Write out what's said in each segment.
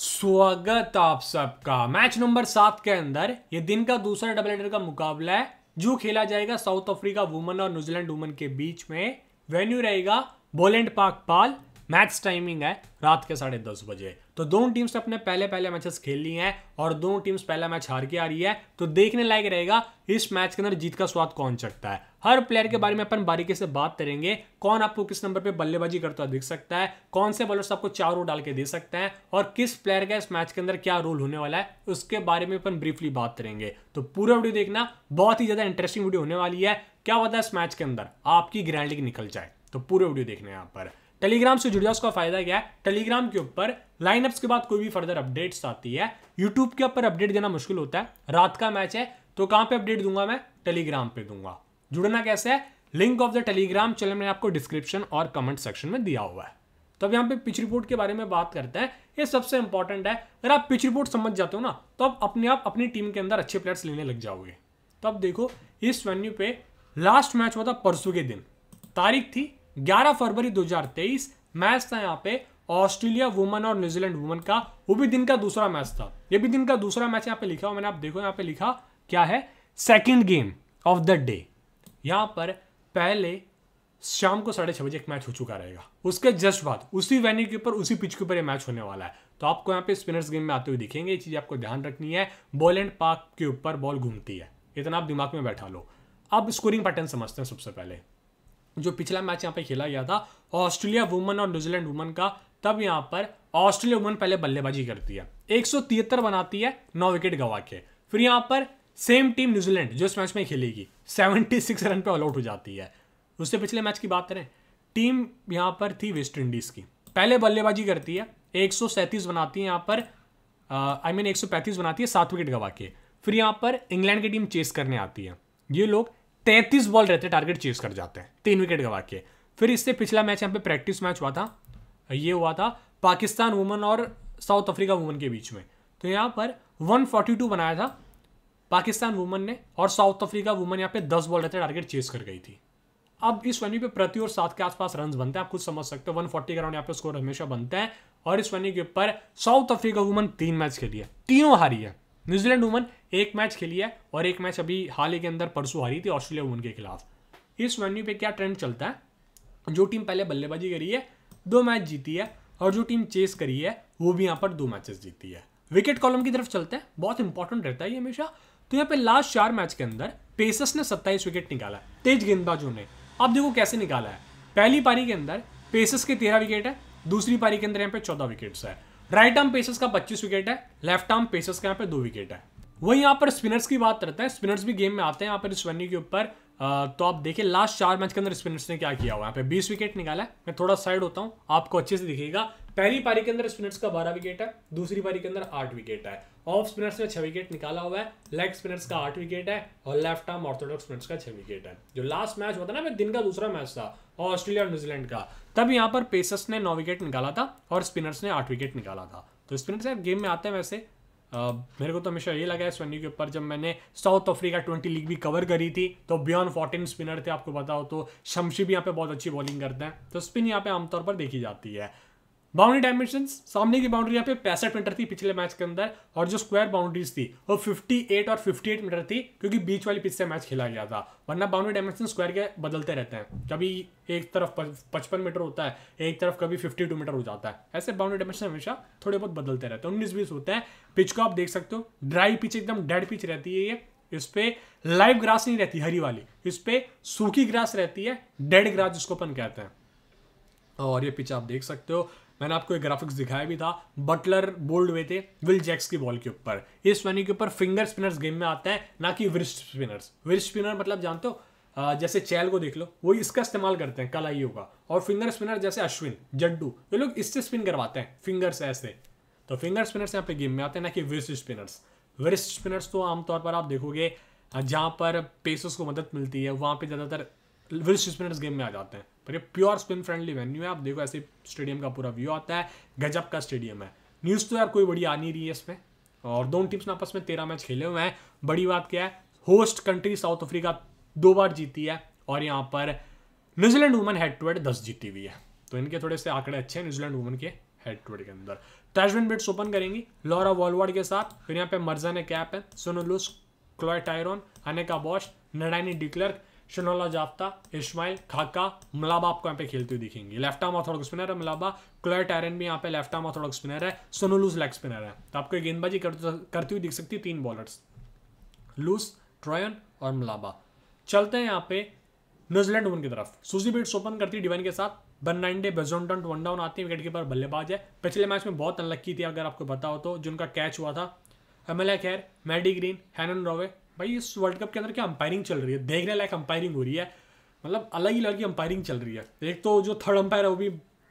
स्वागत आप सबका मैच नंबर सात के अंदर ये दिन का दूसरा डबल एडर का मुकाबला है जो खेला जाएगा साउथ अफ्रीका वुमन और न्यूजीलैंड वुमन के बीच में वेन्यू रहेगा Boland Park Paarl match timing है रात के साढ़े दस बजे तो दोनों टीम्स ने अपने पहले पहले मैचेस खेल लिए हैं और दोनों टीम्स पहला मैच हार के आ रही है तो देखने लायक रहेगा इस मैच के अंदर जीत का स्वाद कौन चकता है हर प्लेयर के बारे में अपन बारीकी से बात करेंगे कौन आपको किस नंबर पर बल्लेबाजी करता दिख सकता है कौन से बॉलर आपको चार ओर डाल के दे सकते हैं और किस प्लेयर का इस मैच के अंदर क्या रोल होने वाला है उसके बारे में अपन ब्रीफली बात करेंगे तो पूरा वीडियो देखना बहुत ही ज़्यादा इंटरेस्टिंग वीडियो होने वाली है क्या होता है इस मैच के अंदर आपकी ग्रैंड लीग निकल जाए तो पूरे वीडियो देखने यहाँ पर टेलीग्राम से जुड़ जाओ उसका फायदा क्या है टेलीग्राम के ऊपर लाइनअप्स के बाद कोई भी फर्दर अपडेट्स आती है यूट्यूब के ऊपर अपडेट देना मुश्किल होता है रात का मैच है तो कहाँ पे अपडेट दूंगा मैं टेलीग्राम पे दूंगा जुड़ना कैसे है link of the Telegram channel मैंने आपको डिस्क्रिप्शन और कमेंट सेक्शन में दिया हुआ है तो अब यहाँ पे पिच रिपोर्ट के बारे में बात करते हैं ये सबसे इंपॉर्टेंट है अगर आप पिच रिपोर्ट समझ जाते हो ना तो आप अपने आप अपनी टीम के अंदर अच्छे प्लेयर्स लेने लग जाओगे तो अब देखो इस वेन्यू पे लास्ट मैच हुआ था परसों के दिन तारीख थी 11 फरवरी 2023 मैच था यहाँ पे ऑस्ट्रेलिया वुमन और न्यूजीलैंड वुमन का वो भी दिन का दूसरा मैच था ये भी दिन का दूसरा मैच यहाँ पे लिखा और मैंने आप देखो यहाँ पे लिखा क्या है second game of the day यहाँ पर पहले शाम को साढ़े छह बजे एक मैच हो चुका रहेगा उसके जस्ट बाद उसी वेन्यू के ऊपर उसी पिच के ऊपर ये मैच होने वाला है तो आपको यहाँ पे स्पिनर्स गेम में आते हुए दिखेंगे ये चीज़ आपको ध्यान रखनी है बॉल एंड पार्क के ऊपर बॉल घूमती है इतना आप दिमाग में बैठा लो अब स्कोरिंग पैटर्न समझते हैं सबसे पहले जो पिछला मैच यहाँ पे खेला गया था ऑस्ट्रेलिया वुमन और न्यूजीलैंड वुमन का तब यहाँ पर ऑस्ट्रेलिया वुमन पहले बल्लेबाजी करती है एक बनाती है नौ विकेट गवा के फिर यहाँ पर सेम टीम न्यूजीलैंड जो इस मैच में खेलेगी 76 रन पे ऑल आउट हो जाती है उससे पिछले मैच की बात करें टीम यहाँ पर थी वेस्ट इंडीज़ की पहले बल्लेबाजी करती है एक बनाती है यहाँ पर आई मीन एक बनाती है सात विकेट गवा के फिर यहाँ पर इंग्लैंड की टीम चेस करने आती है ये लोग तैंतीस बॉल रहते टारगेट चेज कर जाते हैं तीन विकेट गवा के फिर इससे पिछला मैच यहाँ पे प्रैक्टिस मैच हुआ था ये हुआ था पाकिस्तान वुमन और साउथ अफ्रीका वुमन के बीच में तो यहाँ पर 142 बनाया था पाकिस्तान वुमन ने और साउथ अफ्रीका वुमन यहाँ पे 10 बॉल रहते टारगेट चेस कर गई थी अब इस वेन्यू पे प्रति और सात के आसपास रन बनते हैं आप खुद समझ सकते हो 140 के अराउंड यहाँ पे स्कोर हमेशा बनता है और इस वेन्यू के ऊपर साउथ अफ्रीका वुमन तीन मैच खेली है तीनों हारी है न्यूजीलैंड वुमन एक मैच खेली है और एक मैच अभी हाल ही के अंदर परसों हारी थी ऑस्ट्रेलिया वुमन के खिलाफ इस वेन्यू पे क्या ट्रेंड चलता है जो टीम पहले बल्लेबाजी करी है दो मैच जीती है और जो टीम चेस करी है वो भी यहाँ पर दो मैचेस जीती है विकेट कॉलम की तरफ चलते हैं बहुत इंपॉर्टेंट रहता है ये हमेशा तो यहाँ पे लास्ट चार मैच के अंदर पेसस ने सत्ताईस विकेट निकाला है तेज गेंदबाजों ने अब देखो कैसे निकाला है पहली पारी के अंदर पेसस के तेरह विकेट है दूसरी पारी के अंदर यहाँ पे चौदह विकेट्स है राइट आर्म पेसर्स का पच्चीस विकेट है लेफ्ट आर्म पेसर्स का यहाँ पे दो विकेट है वही यहाँ पर स्पिनर्स की बात करते हैं स्पिनर्स भी गेम में आते हैं यहाँ पर इस वेन्यू के ऊपर तो आप देखिए लास्ट चार मैच के अंदर स्पिनर्स ने क्या किया हुआ यहाँ पे 20 विकेट निकाला है मैं थोड़ा साइड होता हूँ आपको अच्छे से दिखेगा पहली पारी के अंदर स्पिनर्स का बारह विकेट है दूसरी पारी के अंदर आठ विकेट है ऑफ स्पिनर्स ने छह विकेट निकाला हुआ है लेग स्पिनर्स का आठ विकेट है और लेफ्ट आर्म ऑर्थोडॉक्स स्पिनर्स का छह विकेट है जो लास्ट मैच हुआ था ना मैं दिन का दूसरा मैच था ऑस्ट्रेलिया और न्यूजीलैंड का तब यहाँ पर पेसर्स ने नौ विकेट निकाला था और स्पिनर्स ने आठ विकेट निकाला था तो स्पिनर्स यार गेम में आते हैं वैसे Uh, मेरे को तो हमेशा ये लगा है स्वन्यू के ऊपर जब मैंने साउथ अफ्रीका ट्वेंटी लीग भी कवर करी थी तो बियॉन्ड फोर्टीन स्पिनर थे आपको बताओ तो शमशी भी यहाँ पे बहुत अच्छी बॉलिंग करते हैं तो स्पिन यहाँ पे आमतौर पर देखी जाती है बाउंड्री डायमेंशन सामने की बाउंड्री यहाँ पे पैंसठ मीटर थी पिछले मैच के अंदर और जो स्क्वायर बाउंड्रीज थी वो 58 और 58 मीटर थी क्योंकि बीच वाली पिच से मैच खेला गया था वरना बाउंड्री डायमेंशन स्क्वायर के बदलते रहते हैं कभी एक तरफ पचपन मीटर होता है एक तरफ कभी 52 मीटर हो जाता है ऐसे बाउंड्री डायमेंशन हमेशा थोड़े बहुत बदलते रहते हैं उन्नीस बीस होते हैं पिच को आप देख सकते हो ड्राई पिच एकदम डेड पिच रहती है ये इस पर लाइव ग्रास नहीं रहती हरी वाली इस पर सूखी ग्रास रहती है डेड ग्रास जिसको अपन कहते हैं और ये पिच आप देख सकते हो मैंने आपको एक ग्राफिक्स दिखाया भी था बटलर बोल्ड हुए थे विल जैक्स की बॉल के ऊपर इस वेन्यू के ऊपर फिंगर स्पिनर्स गेम में आता है ना कि वरिष्ठ स्पिनर्स वरिष्ठ स्पिनर मतलब जानते हो जैसे चैल को देख लो वो इसका इस्तेमाल करते हैं कल आई होगा और फिंगर स्पिनर जैसे अश्विन जड्डू ये लोग इससे स्पिन करवाते हैं फिंगर्स ऐसे तो फिंगर स्पिनर्स यहाँ पे गेम में आते हैं ना कि वरिष्ठ स्पिनर्स वरिष्ठ स्पिनर्स तो आमतौर पर आप देखोगे जहाँ पर पेसर्स को मदद मिलती है वहाँ पे ज़्यादातर वरिष्ठ स्पिनर इस गेम में आ जाते हैं पर ये प्योर स्पिन फ्रेंडली वेन्यू है आप देखो ऐसे स्टेडियम का पूरा व्यू आता है गजब का स्टेडियम है न्यूज़ तो यार कोई बड़ी आ नहीं रही है इसमें और दोनों टीम्स ने आपस में तेरह मैच खेले हुए हैं बड़ी बात क्या है होस्ट कंट्री साउथ अफ्रीका दो बार जीती है और यहाँ पर New Zealand women head to head दस जीती हुई है तो इनके थोड़े से आंकड़े अच्छे हैं न्यूजीलैंड वुमन के हेड टू हेड के अंदर टैजविन बिट्स ओपन करेंगी लॉरा वॉलवर्ड के साथ फिर यहाँ पे मर्जा ने कैप है Sune Luus Chloe Tryon Anneke Bosch Nadine de Klerk Sinalo Jafta Ismail Khaka Mlaba आपको यहाँ पे खेलते हुए दिखेंगे लेफ्ट आर्म ऑर्थोडॉक्स स्पिनर है मलाबा क्लर टैरन भी यहाँ पे लेफ्ट आर्म ऑर्थोडॉक्स स्पिनर है सोनोलूज लेग स्पिनर है तो आपको गेंदबाजी करती हुई दिख सकती है तीन बॉलर्स लूस ट्रॉयन और मलाबा चलते हैं यहाँ पे न्यूजीलैंड ओपन की तरफ सुजी बीट्स ओपन करती है डिवाइन के साथ बर्नाइंडे बेजोनटन वन डाउन आती है विकेट कीपर बल्लेबाज है पिछले मैच में बहुत अनलक्की थी अगर आपको बताओ तो जिनका कैच हुआ था एमएलए खैर मैडी ग्रीन हैनन रोवे भाई इस वर्ल्ड कप के अंदर क्या अंपायरिंग चल रही है देखने लायक अंपायरिंग हो रही है मतलब अलग ही लेवल की अंपायरिंग चल रही है एक तो जो थर्ड अंपायर है वो भी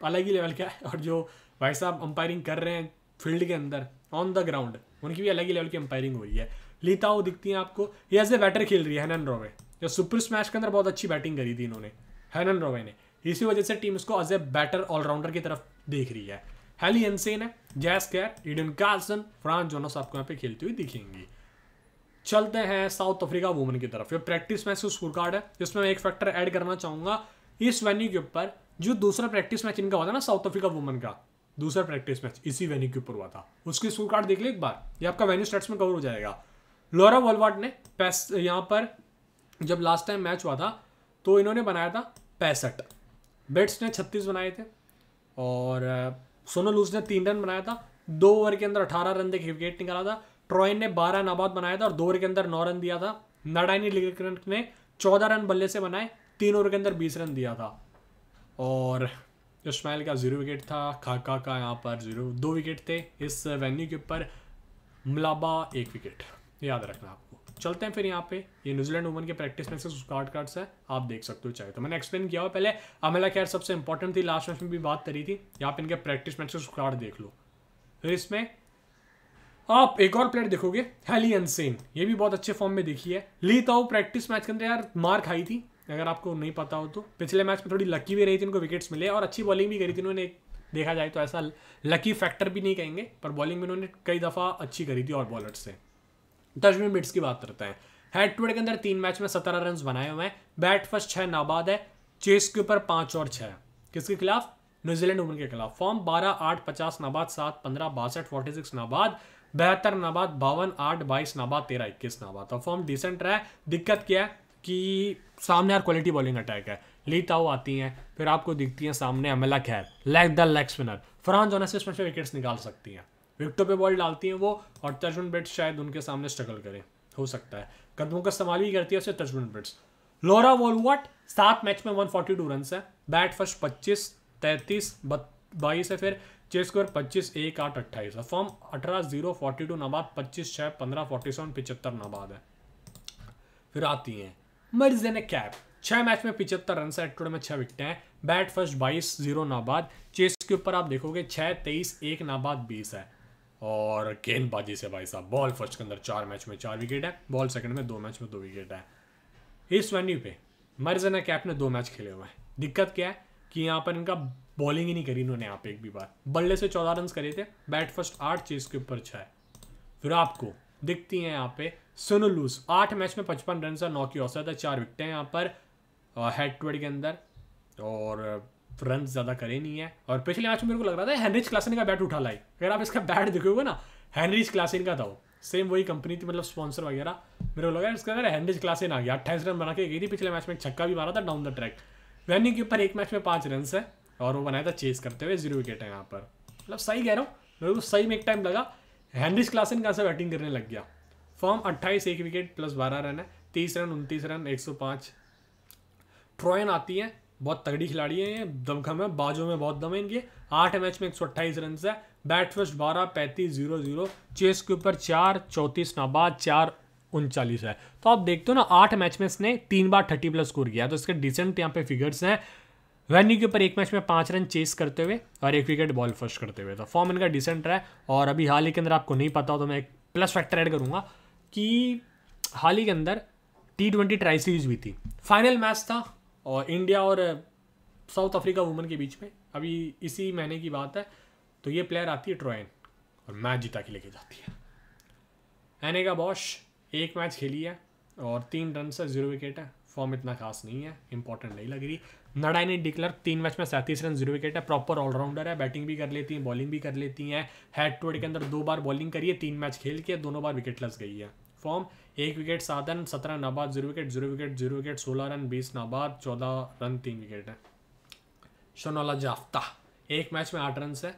अलग ही लेवल का है और जो भाई साहब अंपायरिंग कर रहे हैं फील्ड के अंदर ऑन द ग्राउंड उनकी भी अलग ही लेवल की अंपायरिंग हो रही है लीता वो दिखती हैं आपको ये एज ए बैटर खेल रही है हैनन रोवे जो सुपर स्मैश के अंदर बहुत अच्छी बैटिंग करी थी इन्होंने हैनन रोवे ने इसी वजह से टीम इसको एज ए बैटर ऑलराउंडर की तरफ देख रही है हेली एनसेन है Jess Kerr Eden Carson Fran Jonas आपको यहाँ पे खेलती हुई दिखेंगी चलते हैं साउथ अफ्रीका वुमेन की तरफ ये प्रैक्टिस मैच का स्कोर कार्ड है जिसमें मैं एक फैक्टर ऐड करना चाहूंगा इस वेन्यू के ऊपर जो दूसरा प्रैक्टिस मैच इनका हुआ था ना साउथ अफ्रीका वुमेन का दूसरा प्रैक्टिस मैच इसी वेन्यू के ऊपर हुआ था उसकी स्कोर कार्ड देख ले एक बार ये आपका वेन्यू स्टेट्स में कवर हो जाएगा लोरा वोलवाट ने पैस यहाँ पर जब लास्ट टाइम मैच हुआ था तो इन्होंने बनाया था पैंसठ बेट्स ने छत्तीस बनाए थे और सोनू लूज ने तीन रन बनाया था दो ओवर के अंदर अठारह रन देख विकेट निकाला था ट्रॉय ने बारह नाबाद बनाया था और दो ओवर के अंदर नौ रन दिया था नडाइनी लिगक्रंट ने चौदह रन बल्ले से बनाए तीन ओवर के अंदर बीस रन दिया था और इस्माइल का जीरो विकेट था खाका का यहाँ पर जीरो दो विकेट थे इस वेन्यू के ऊपर मलाबा एक विकेट याद रखना आपको चलते हैं फिर यहाँ पे ये न्यूजीलैंड वुमन के प्रैक्टिस मैच से कार्ड कार्ड्स है आप देख सकते हो चाहे तो मैंने एक्सप्लेन किया हुआ पहले अमेला खैर सबसे इंपॉर्टेंट थी लास्ट मैच में भी बात करी थी यहाँ पे इनके प्रैक्टिस मैच से कार्ड देख लो फिर इसमें आप एक और प्लेयर देखोगे हेली अनसेन ये भी बहुत अच्छे फॉर्म में देखी है ली ताओ प्रैक्टिस मैच के अंदर यार मार खाई थी अगर आपको नहीं पता हो तो पिछले मैच में थोड़ी लकी भी रही थी उनको विकेट्स मिले और अच्छी बॉलिंग भी करी थी उन्होंने देखा जाए तो ऐसा लकी फैक्टर भी नहीं कहेंगे पर बॉलिंग में उन्होंने कई दफ़ा अच्छी करी थी और बॉलर से दसवीं मिनट्स की बात करते हैं हेड टू हेड के अंदर तीन मैच में सत्रह रन बनाए हुए हैं बैट फर्स्ट छः नाबाद है चेस के ऊपर पाँच और छः किसके खिलाफ न्यूजीलैंड ओपन के खिलाफ फॉर्म बारह आठ पचास नाबाद सात पंद्रह बासठ फोर्टी सिक्स नाबाद बेहतर नाबाद बावन आठ बाईस नाबाद तेरह इक्कीस नाबाद तो फॉर्म डिसेंट रहा है दिक्कत क्या है कि सामने यार क्वालिटी बॉलिंग अटैक है लीताओ आती हैं फिर आपको दिखती हैं सामने Amelia Kerr like the leg spinner Fran Jonas से स्पेशल विकेट्स निकाल सकती हैं विकटों पे बॉल डालती हैं वो और तर्जुन बेट्स शायद उनके सामने स्ट्रगल करें हो सकता है कदमों का इस्तेमाल भी करती है उसे तर्जुन बेट्स लोरा वॉलवट सात मैच में वन फोर्टी टू रन है बैट फर्स्ट पच्चीस तैंतीस बाईस है फिर छः स्क्वायर पच्चीस एक आठ अट्ठाईस है फॉर्म अठारह जीरो फोर्टी टू नबाद पच्चीस छः पंद्रह फोर्टी सेवन पिचहत्तर नबाद है फिर आती हैं मर्जन कैप छः मैच में पिचहत्तर रन से टुडे में छः विकटें हैं बैट फर्स्ट बाईस जीरो नाबाद चेस के ऊपर आप देखोगे छः तेईस एक नाबाद बीस है और गेंदबाजी से भाई साहब बॉल फर्स्ट के अंदर चार मैच में चार विकेट है बॉल सेकंड में दो मैच में दो विकेट है इस वेन्यू पे मर्जन कैप ने दो मैच खेले हुए हैं दिक्कत क्या है कि यहाँ पर इनका बॉलिंग ही नहीं करी इन्होंने यहाँ पे एक भी बार बल्ले से चौदह रन करे थे बैट फर्स्ट आठ चीज के ऊपर छः फिर आपको दिखती हैं यहाँ पे सुनो लूस आठ मैच में पचपन रन और नौ की औसत है चार विकटें हैं यहाँ पर हेड टू के अंदर और रन ज़्यादा करे नहीं है और पिछले मैच में मेरे को लग रहा था हैनरिज क्लासन का बैट उठा लाई अगर आप इसका बैट देखोगे ना हैनरिज क्लासन का था वो सेम वही कंपनी थी मतलब स्पॉन्सर वगैरह मेरे को लगा इसका अगर हैंडेज क्लासिन आ गया अट्ठाईस रन बना के गई थी पिछले मैच में छक्का भी मारा था डाउन द ट्रैक वेन्यू के ऊपर एक मैच में पाँच रन है और वो बनाया था चेस करते हुए जीरो विकेट है यहाँ पर मतलब सही कह रहा हूँ मेरे को सही में एक टाइम लगा हैंनरिज क्लासन कहाँ से बैटिंग करने लग गया फॉर्म अट्ठाईस एक विकेट प्लस बारह रन है तीस रन उनतीस रन एक सौ पाँच ट्रॉयन आती हैं बहुत तगड़ी खिलाड़ी है ये दमखम है बाजों में बहुत दम है इनके आठ मैच में एक सौ अट्ठाईस रन है बैट फर्स्ट बारह पैंतीस जीरो जीरो चेस के ऊपर चार चौंतीस नाबाद चार उनचालीस है तो आप देखते हो ना आठ मैच में इसने तीन बार थर्टी प्लस स्कोर किया तो इसके डिसेंट यहाँ पे फिगर्स हैं वेन्यू के ऊपर एक मैच में पाँच रन चेस करते हुए और एक विकेट बॉल फर्स्ट करते हुए तो फॉर्म इनका डिसेंट रहा है और अभी हाल ही के अंदर आपको नहीं पता हो तो मैं एक प्लस फैक्टर ऐड करूँगा कि हाल ही के अंदर टी ट्वेंटी ट्राई सीरीज हुई थी फाइनल मैच था और इंडिया और साउथ अफ्रीका वुमेन के बीच में अभी इसी महीने की बात है तो ये प्लेयर आती है ट्रॉयन और मैच जिता के लेके जाती है एनेगा बॉश एक मैच खेली है और तीन रन से जीरो विकेट है फॉर्म इतना खास नहीं है इंपॉर्टेंट नहीं लग रही ने डिक्लर तीन मैच में सैंतीस रन जीरो विकेट है प्रॉपर ऑलराउंडर है बैटिंग भी कर लेती हैं बॉलिंग भी कर लेती हैं हेड टू हेड के अंदर दो बार बॉलिंग करी है तीन मैच खेल के दोनों बार विकेट लस गई है फॉर्म एक विकेट सात रन सत्रह नाबाद zero wicket zero wicket zero wicket सोलह रन बीस नाबाद चौदह रन तीन विकेट है शनौला जाफ्ता एक मैच में आठ रन है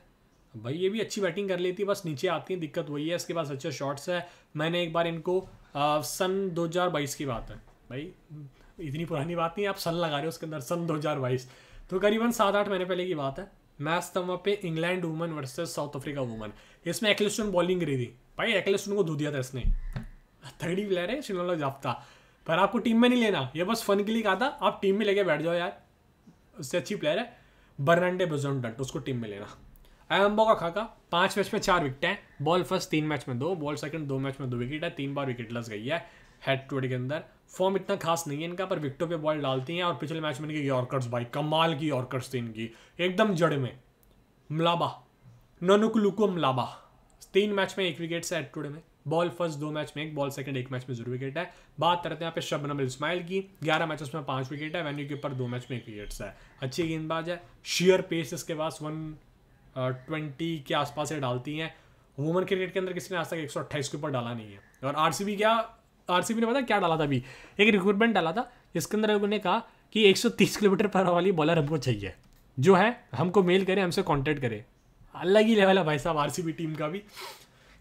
भाई ये भी अच्छी बैटिंग कर लेती है बस नीचे आती है दिक्कत वही है इसके पास अच्छे शॉट्स है मैंने एक बार इनको uh, सन 2022 की बात है भाई इतनी पुरानी बात नहीं आप सन लगा रहे हो उसके अंदर सन 2022 तो करीबन सात आठ महीने पहले की बात है मैच था वहाँ पे England women versus South Africa women इसमें एक्लिस्टन बॉलिंग करी थी भाई एक्लिस्टन को धो दिया था इसने थर्डी प्लेयर है शिलोला जाफ्ता पर आपको टीम में नहीं लेना ये बस फन के लिए कहा था आप टीम में लेके बैठ जाओ यार उससे अच्छी प्लेयर है बजोन डट उसको टीम में लेना एम्बो का खाता पांच मैच में चार विकेट हैं बॉल फर्स्ट तीन मैच में दो बॉल सेकंड दो मैच में दो विकेट है तीन बार विकेट लस गई है हेड टू हेड के अंदर फॉर्म इतना खास नहीं है इनका पर विकटों पे बॉल डालती हैं और पिछले मैच में इनके यॉर्कर्स भाई कमाल की यॉर्कर्स थी इनकी एकदम जड़ में मलाबा ननुकलुको मलाबा तीन मैच में एक विकेट से हेड टूडे में बॉल फर्स्ट दो मैच में एक बॉल सेकंड एक मैच में जरूर विकेट है बात करते हैं यहाँ पे शबनम इस्माइल की ग्यारह मैच में पांच विकेट है वेन्यू के ऊपर दो मैच में एक विकेट है अच्छी गेंदबाज है शेयर पेस इसके पास वन ट्वेंटी के आसपास ये डालती हैं वुमन क्रिकेट के अंदर किसी ने आज तक एक सौ अट्ठाईस के ऊपर डाला नहीं है और आर सी बी क्या आर सी बी ने पता क्या डाला था अभी एक रिक्रूटमेंट डाला था जिसके अंदर उन्होंने कहा कि एक सौ तीस किलोमीटर पर वाली बॉलर हमको चाहिए जो है हमको मेल करें हमसे कॉन्टेक्ट करें अलग ही लेवल है भाई साहब आर टीम का भी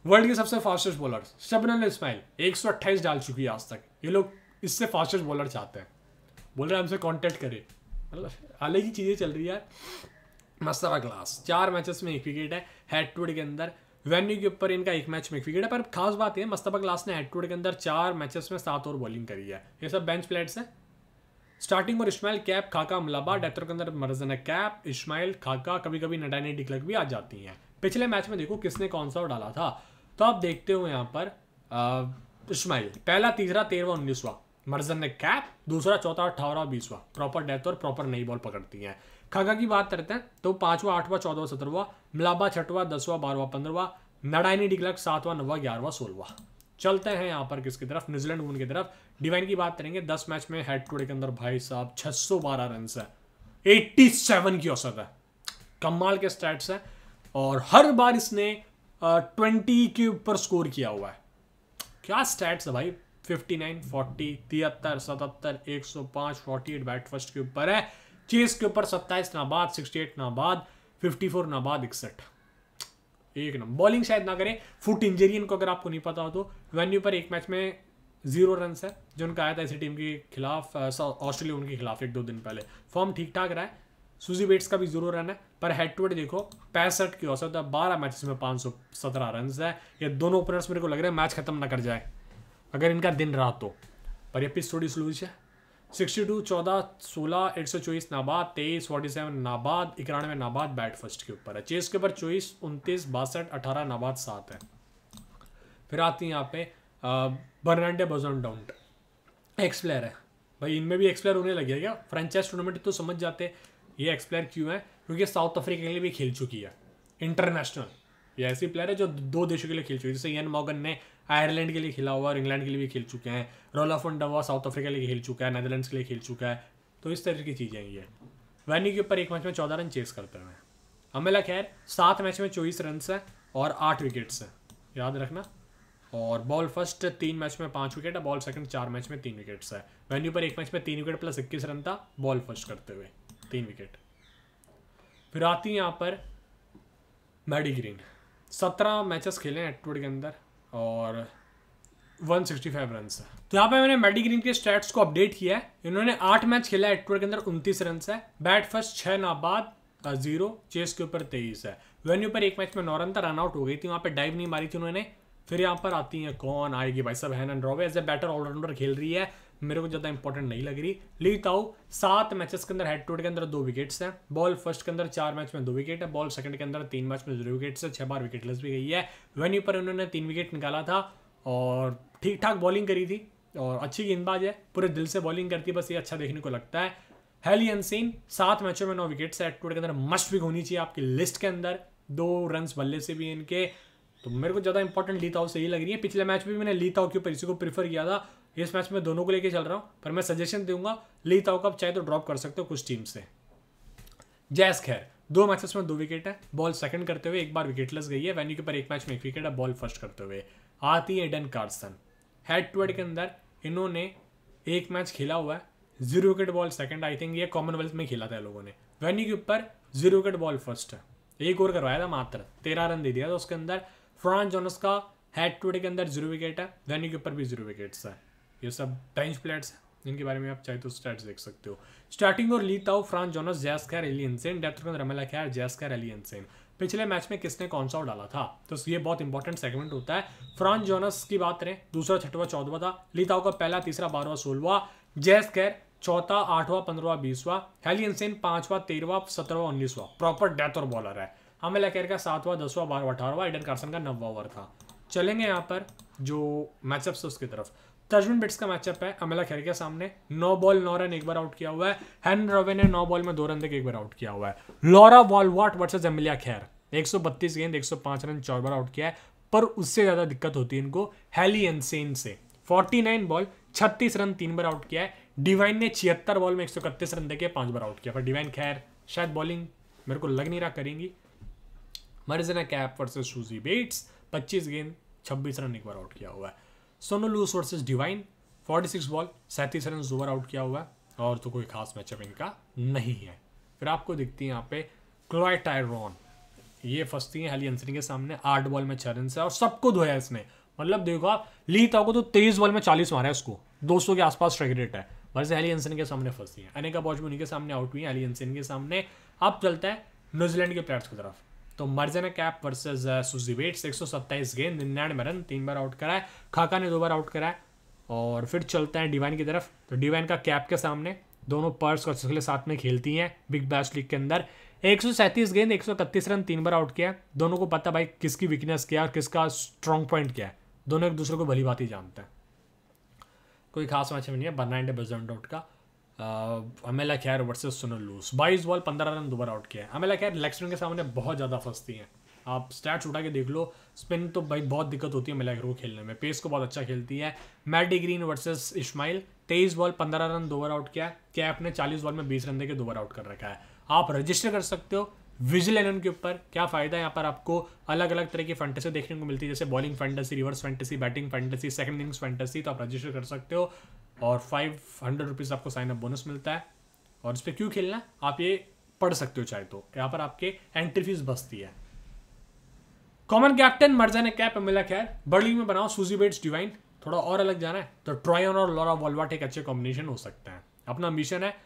वर्ल्ड के सबसे फास्टेस्ट बॉलर शबनल इसमाइल एक सौ अट्ठाईस डाल चुकी है आज तक ये लोग इससे फास्टेस्ट बॉलर चाहते हैं बोल रहे हैं हमसे कॉन्टैक्ट करें मतलब अलग ही चीज़ें चल रही है मस्तवा क्लास चार मैचेस में एक विकेट है हेड हेडटूड के अंदर वेन्यू के ऊपर इनका एक मैच में एक विकेट है पर खास बात है मस्तबा क्लास ने हेड हेडटूड के अंदर चार मैचेस में सात ओवर बॉलिंग करी है ये सब बेंच प्लेयर्स हैं स्टार्टिंग और इस्माइल कैप खाका मलाबा डेथर के अंदर मरजन कैप इस्माइल खाका कभी कभी नडानी डिकलक भी आ जाती हैं पिछले मैच में देखो किसने कौन सा डाला था तो आप देखते हो यहाँ पर इस्माइल पहला तीसरा तेरहवा उन्नीसवा मरजन कैप दूसरा चौथा अठारह बीसवा प्रॉपर डेथ और प्रॉपर नई बॉल पकड़ती हैं खगा की बात करते हैं तो पांचवा आठवां चौदवा सत्रहवा मिलाबा छठवा दसवा बारहवा पंद्रवा नडाइनी डिग्लक सातवा नवा ग्यारहवा सोलवा चलते हैं यहाँ पर किसकी तरफ न्यूजीलैंड वून की तरफ डिवाइन की बात करेंगे दस मैच में हेड टूडे के अंदर भाई साहब छह सौ बारह रन है एट्टी सेवन की औसत है कमाल के स्टैट्स है और हर बार इसने ट्वेंटी के ऊपर स्कोर किया हुआ है क्या स्टैट्स है भाई फिफ्टी नाइन फोर्टी तिहत्तर सतहत्तर एक सौ फोर्टी एट बैट फर्स्ट के ऊपर है चेस के ऊपर सत्ताईस नाबाद सिक्सटी एट नाबाद फिफ्टी फोर नाबाद इकसठ एक नंबर बॉलिंग शायद ना करें फुट इंजरी को अगर आपको नहीं पता हो तो वेन्यू पर एक मैच में जीरो रन है जो उनका आया था इसी टीम के खिलाफ ऑस्ट्रेलिया उनके खिलाफ एक दो दिन पहले फॉर्म ठीक ठाक रहा है सूजी बेट्स का भी जीरो रन है पर हेड टू हेड देखो पैंसठ की औसत है बारह मैचेस में पाँच सौ सत्रह रन है ये दोनों ओपनर्स मेरे को लग रहा है मैच खत्म ना कर जाए अगर इनका दिन रहा तो पर यह पिच थोड़ी स्लूज है सिक्सटी टू चौदह सोलह एक सौ चौबीस नाबाद तेईस फोर्टी सेवन नाबाद इक्यानवे नाबाद बैट फर्स्ट के ऊपर है चेस के ऊपर चौबीस उनतीस बासठ अठारह नाबाद सात है फिर आती है यहाँ पे बर्नाडे बजन डाउंट एक्स प्लेयर है भाई इनमें भी एक्सप्लेयर होने लगे क्या फ्रेंचाइज टूर्नामेंट तो समझ जाते ये एक्सप्लेयर क्यों है क्योंकि साउथ अफ्रीका के लिए भी खेल चुकी है इंटरनेशनल ये ऐसी प्लेयर है जो दो देशों के लिए खेल चुकी है जैसे यन मॉगन ने आयरलैंड के लिए खेला हुआ और इंग्लैंड के लिए भी खेल चुके हैं रोल ऑफ ऑन हुआ साउथ अफ्रीका के लिए खेल चुका है नैदरलैंड्स के लिए खेल चुका है तो इस तरह की चीज़ें ये वैनी के ऊपर एक मैच में चौदह रन चेस करते हुए अमेला खैर सात मैच में चौबीस रन है और आठ विकेट्स हैं याद रखना और बॉल फर्स्ट तीन मैच में पाँच विकेट है बॉल सेकंड चार मैच में तीन विकेट्स है वेन्यू पर एक मैच में तीन विकेट प्लस इक्कीस रन था बॉल फर्स्ट करते हुए तीन विकेट फिर आती है यहाँ पर मैडी ग्रीन सत्रह मैचेस खेले हैं एटवुड के अंदर और 165 रन है तो यहाँ पे मैंने मेडी ग्रीन के स्टैट्स को अपडेट किया है इन्होंने आठ मैच खेला है के अंदर उनतीस रन है बैट फर्स्ट छः नाबाद जीरो चेस के ऊपर तेईस है वेन्यू पर एक मैच में नौ रन था रनआउट हो गई थी वहाँ पे डाइव नहीं मारी थी उन्होंने फिर यहाँ पर आती हैं कौन आएगी भाई सब Hannah Rowe as a batter allrounder खेल रही है मेरे को ज़्यादा इंपॉर्टेंट नहीं लग रही ली ताओ सात मैचेस के अंदर हेड टू हेड के अंदर दो विकेट्स हैं बॉल फर्स्ट के अंदर चार मैच में दो विकेट है बॉल सेकंड के अंदर तीन मैच में जीरो विकेट्स है छह बार विकेटलेस भी गई है वेन्यू पर उन्होंने तीन विकेट निकाला था और ठीक ठाक बॉलिंग करी थी और अच्छी गेंदबाज है पूरे दिल से बॉलिंग करती है बस ये अच्छा देखने को लगता है हेली अनसीन सात मैचों में नौ विकेट्स हेड टू हेड के अंदर मस्ट भी होनी चाहिए आपकी लिस्ट के अंदर दो रन बल्ले से भी इनके तो मेरे को ज़्यादा इंपॉर्टेंट लीताओ से ही लग रही है पिछले मैच में मैंने लीताओ के ऊपर इसी को प्रीफर किया था इस मैच में दोनों को लेके चल रहा हूँ पर मैं सजेशन दूंगा ली ताओ कप चाहे तो ड्रॉप कर सकते हो कुछ टीम से जैस खैर दो मैचेस में दो विकेट है बॉल सेकंड करते हुए एक बार विकेटलेस गई है वेन्यू के ऊपर एक मैच में एक विकेट है बॉल फर्स्ट करते हुए आती है Eden Carson head to head के अंदर इन्होंने एक मैच खेला हुआ है zero wicket ball second I think ये कॉमनवेल्थ में खेला था लोगों ने वेन्यू के ऊपर जीरो विकेट बॉल फर्स्ट है एक ओवर करवाया था मात्र तेरह रन दे दिया था उसके अंदर फ्रांस जोनस का हेड टू हेड के अंदर जीरो विकेट है वेन्यू के ऊपर भी जीरो विकेट्स है ये सब बेंच प्लेट्स जिनके बारे में आप चाहे तो स्टैट्स देख सकते हो स्टार्टिंग और लीड ताओ फ्रांस जोनस जैस जैस्कर एलियनसेन डेथ रन रमेला खैर जैस जैस्कर एलियनसेन पिछले मैच में किसने कौन सा डाला था तो ये बहुत इंपॉर्टेंट सेगमेंट होता है फ्रांस जोनस की बात करें दूसरा छठवा चौदवा था लीताओ का पहला तीसरा बारहवा सोलवा जैस जैस्कर चौथा आठवा पंद्रवा बीसवा हेलियनसेन पांचवा तेरहवा सत्रहवा उन्नीसवा प्रॉपर डेथ और बॉलर है हमें लैकेर का सातवा दसवा बारहवा अठारहवा एडन कार्सन का नब्वा ओवर था चलेंगे यहाँ पर जो मैचअप्स उसकी तरफ तजमिन बिट्स का मैचअप है अमेला खैर के सामने नौ बॉल नौ रन एक बार आउट किया हुआ है हैन रवे ने नौ बॉल में दो रन देकर एक बार आउट किया हुआ है लॉरा वॉलवाट वर्सेज अमिलिया खैर एक गेंद एक रन चार बार आउट किया है पर उससे ज़्यादा दिक्कत होती है इनको हैली एनसेन से 49 बॉल 36 रन तीन बार आउट किया है डिवाइन ने छिहत्तर बॉल में एक रन देके पांच बार आउट किया पर डिवाइन खैर शायद बॉलिंग मेरे को लग नहीं रहा करेंगी Marizanne Kapp versus Suzie Bates पच्चीस गेंद छब्बीस रन एक बार आउट किया हुआ है Sune Luus versus Devine 46 ball सैंतीस रन ओवर आउट किया हुआ है और तो कोई खास मैचअप इनका नहीं है फिर आपको दिखती है यहाँ पे क्लॉय टायरॉन ये फंसती है हेलियंसन के सामने आठ बॉल में छह रन से और सबको धोया इसने मतलब देखो आप ली ताको तो तेईस बॉल में चालीस मारा है उसको दो सौ के आसपास स्ट्राइक रेट है वैसे एलियंसन के सामने फंसती है अनेका बॉच भी उन्हीं के सामने आउट हुई है एलियंसन के सामने अब चलता है न्यूजीलैंड के प्लेयर्स की तरफ तो मर्जन कैप वर्सेज सुजीवेट्स एक सौ सत्ताईस गेंद निन्यानवे रन तीन बार आउट कराए खाका ने दो बार आउट कराए और फिर चलते हैं डिवाइन की तरफ तो डिवाइन का कैप के सामने दोनों पर्स और सिखले साथ में खेलती हैं बिग बैश लीग के अंदर एक गेंद एक रन तीन बार आउट किया दोनों को पता भाई किसकी वीकनेस क्या और किसका स्ट्रॉन्ग पॉइंट क्या है दोनों एक दूसरे को भली बात ही जानते हैं कोई खास मैच नहीं है बर्नाइंड बेजेंट आउट का अमेला खैर वर्सेस सुनल लूस बाईस बॉल पंद्रह रन दोबारा आउट किया है अमेला खैर लेक्सटन के सामने बहुत ज़्यादा फंसती हैं आप स्टैट्स उठा के देख लो स्पिन तो भाई बहुत दिक्कत होती है मिलाकर को खेलने में पेस को बहुत अच्छा खेलती है मैडी ग्रीन वर्सेज इस्माइल तेईस बॉल पंद्रह रन दोबारा आउट किया कैप ने चालीस बॉल में बीस रन देकर के ओवर आउट कर रखा है आप रजिस्टर कर सकते हो विजिल एलन के ऊपर क्या फ़ायदा है यहाँ पर आपको अलग अलग तरह की फैंटेसी देखने को मिलती है जैसे bowling fantasy reverse fantasy batting fantasy second innings fantasy तो आप रजिस्टर कर सकते हो और फाइव हंड्रेड रुपीज़ आपको साइन अप बोनस मिलता है और इस पर क्यों खेलना आप ये पढ़ सकते हो चाहे तो यहाँ पर आपके एंट्री फीस बसती है कॉमन कैप्टन मर्जा ने कैप मिला खैर बर्लिंग में बनाओ सूजी बेट्स डिवाइन थोड़ा और अलग जाना है तो ट्रॉयन और लॉरा वॉलवाट एक अच्छे कॉम्बिनेशन हो सकते हैं अपना मिशन है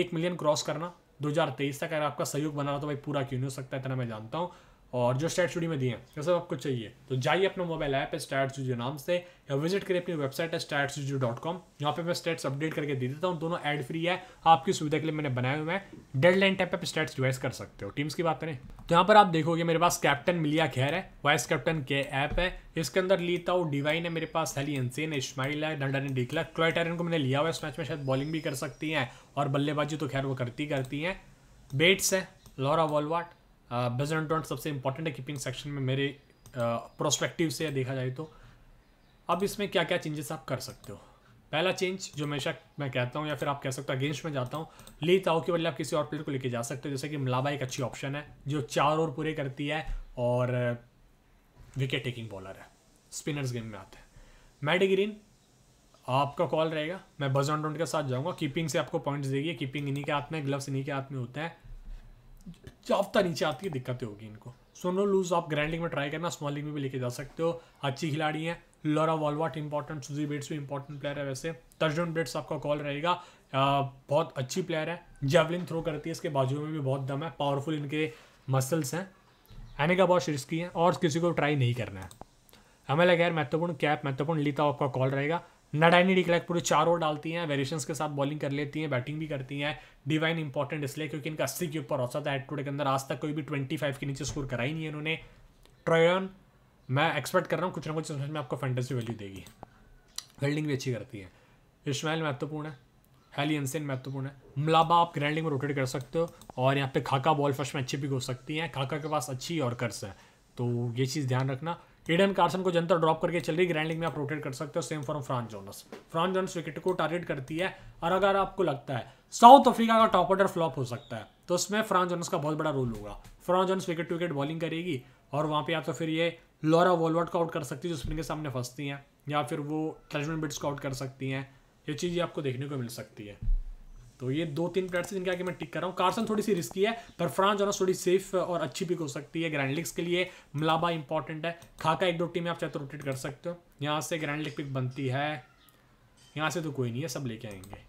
एक मिलियन क्रॉस करना 2023 तक अगर आपका सहयोग बना रहा तो भाई पूरा क्यों नहीं हो सकता इतना मैं जानता हूँ और जो स्टैट स्टूडियो में दिए हैं ये सब आपको चाहिए तो जाइए अपना मोबाइल ऐप है स्टैट स्टूडियो नाम से या विजिट करिए अपनी वेबसाइट है स्टैट स्टूडियो डॉट कॉम यहाँ पर मैं स्टेट्स अपडेट करके दे देता हूँ दोनों ऐड फ्री है आपकी सुविधा के लिए मैंने बनाए हुए हैं डेड लाइन टाइप पर स्टैट्स डिवाइस कर सकते हो टीम्स की बात करें तो यहाँ पर आप देखोगे मेरे पास कैप्टन मिलिया खैर है वाइस कैप्टन के ऐप है इसके अंदर लीता हूँ डिवाइन है मेरे पास हैली एनसेन है इस्माइल है डंडा ने डिकला क्लोटारियन को मैंने लिया हुआ इस मैच में शायद बॉलिंग भी कर सकती हैं और बल्लेबाजी तो खैर वो करती करती हैं बेट्स है लॉरा वॉलवाट बेजर uh, एंड सबसे इंपॉर्टेंट है कीपिंग सेक्शन में मेरे प्रोस्पेक्टिव uh, से देखा जाए तो अब इसमें क्या क्या चेंजेस आप कर सकते हो पहला चेंज जो हमेशा मैं कहता हूँ या फिर आप कह सकते हो अगेंस्ट में जाता हूँ ली ताओ के बदले आप किसी और प्लेयर को लेके जा सकते हो जैसे कि मलाबा एक अच्छी ऑप्शन है जो चार ओवर पूरे करती है और विकेट टेकिंग बॉलर है स्पिनर्स गेम में आते हैं मैडी ग्रीन आपका कॉल रहेगा मैं बज डोंट के साथ जाऊँगा कीपिंग से आपको पॉइंट्स देगी कीपिंग इन्हीं के हाथ में ग्लव्स इन्हीं के हाथ में होते हैं हफ्ता नीचे आती है दिक्कतें तो होगी इनको सोनो लूज आप ग्रैंड लीग में ट्राई करना स्मॉल लीग में भी लेके जा सकते हो अच्छी खिलाड़ी हैं Laura Wolvaardt important Suzie Bates भी इंपॉर्टेंट प्लेयर है वैसे तर्जन बेट्स आपका कॉल रहेगा बहुत अच्छी प्लेयर है जेवलिन थ्रो करती है इसके बाजू में भी बहुत दम है पावरफुल इनके मसल्स हैं एने का बहुत रिस्की है और किसी को ट्राई नहीं करना है हमें लगा यार महत्वपूर्ण कैप महत्वपूर्ण लीता आपका कॉल रहेगा नारायणी डिक्लैक पूरे चार ओवर डालती हैं वेरिएशन के साथ बॉलिंग कर लेती हैं बैटिंग भी करती हैं डिवाइन इंपॉर्टेंट इसलिए क्योंकि इनका अस्सी के ऊपर औसत है टुडे के अंदर आज तक कोई भी ट्वेंटी फाइव के नीचे स्कोर कराई नहीं है इन्होंने ट्रयन मैं एक्सपेक्ट कर रहा हूँ कुछ ना कुछ में आपको फेंटेसी वैल्यू देगी फील्डिंग भी अच्छी करती है इसमाइल महत्वपूर्ण है एनसेन महत्वपूर्ण है मुलाबा आप ग्रैंडिंग में रोटेट कर सकते हो और यहाँ पे खाका बॉल फर्स्ट में अच्छी भी हो सकती हैं खाका के पास अच्छी और कर्स है तो ये चीज़ ध्यान रखना एडन कार्सन को जनता ड्रॉप करके चल रही ग्रैंड लीग में आप रोटेट कर सकते हो same for Fran Jonas Fran Jonas wicket को टारगेट करती है और अगर आपको लगता है साउथ अफ्रीका का टॉप ऑर्डर फ्लॉप हो सकता है तो उसमें फ्रांस जोनस का बहुत बड़ा रोल होगा Fran Jonas wicket to wicket bowling करेगी और वहाँ पे या तो फिर ये लॉरा वॉलवर्ट को आउट कर सकती है जो स्पिन के सामने फंसती हैं या फिर वो कैचमेंट बिट्स को आउट कर सकती हैं ये चीज़ आपको देखने को मिल सकती है तो ये दो तीन प्लेयर्स जिनके आगे मैं टिक कर रहा हूँ कार्सन थोड़ी सी रिस्की है पर फ्रांस जो है थोड़ी सेफ और अच्छी पिक हो सकती है ग्रैंड लिग्स के लिए मलाबा इंपॉर्टेंट है खाका एक दो टीम में आप चाहे तो रोटेट कर सकते हो यहाँ से ग्रैंड लिग पिक बनती है यहाँ से तो कोई नहीं है सब लेके आएंगे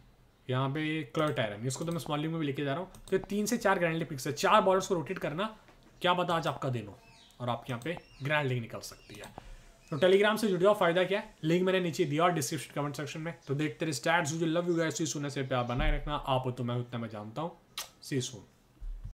यहाँ पे क्लर्ट है इसको तो मैं स्मॉल में भी लेके जा रहा हूँ तो तीन से चार ग्रैंड लिग पिक्स है चार बॉलर्स को रोटेट करना क्या बता आज आपका दिन हो और आपके यहाँ पे ग्रैंड लिग निकल सकती है तो टेलीग्राम से जुड़ जाओ फायदा क्या है लिंक मैंने नीचे दिया और डिस्क्रिप्शन कमेंट सेक्शन में तो देखते रहे स्टैट्स जो लव यू गैस सुनने से प्यार बनाए रखना आप हो तो मैं उतना मैं जानता हूँ सी सुन